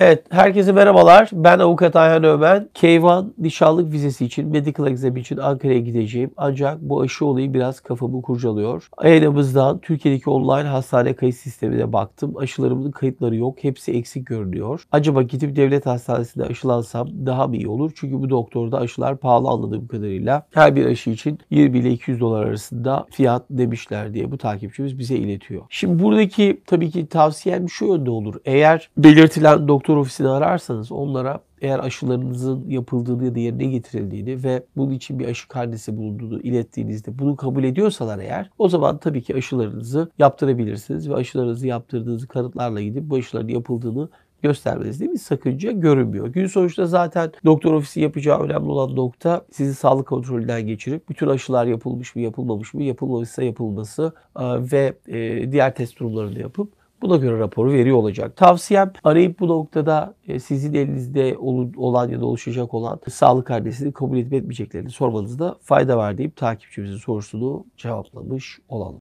Evet, herkese merhabalar. Ben Avukat Ayhan Ömen. Keyvan nişanlık vizesi için, medical exam için Ankara'ya gideceğim. Ancak bu aşı olayı biraz kafamı kurcalıyor. Yayınımızdan Türkiye'deki online hastane kayıt sistemine baktım. Aşılarımın kayıtları yok. Hepsi eksik görünüyor. Acaba gidip devlet hastanesinde aşılansam daha mı iyi olur? Çünkü bu doktorda aşılar pahalı anladığım kadarıyla. Her bir aşı için 20 ile 200 dolar arasında fiyat demişler diye bu takipçimiz bize iletiyor. Şimdi buradaki tabii ki tavsiyem şu yönde olur. Eğer belirtilen doktor doktor ofisini ararsanız onlara eğer aşılarınızın yapıldığını ya da yerine getirildiğini ve bunun için bir aşı karnesi bulunduğunu ilettiğinizde bunu kabul ediyorsalar eğer o zaman tabii ki aşılarınızı yaptırabilirsiniz ve aşılarınızı yaptırdığınızı kanıtlarla gidip bu aşıların yapıldığını göstermeniz değil mi? Sakınca görünmüyor. Gün sonuçta zaten doktor ofisi yapacağı önemli olan nokta sizi sağlık kontrolünden geçirip bütün aşılar yapılmış mı yapılmamış mı yapılmamışsa yapılması ve diğer test durumlarını yapıp Buna göre raporu veriyor olacak. Tavsiyem arayıp bu noktada e, sizin elinizde olan ya da oluşacak olan sağlık adresini kabul edip etmeyeceklerini sormanızda fayda var deyip takipçimizin sorusunu cevaplamış olalım.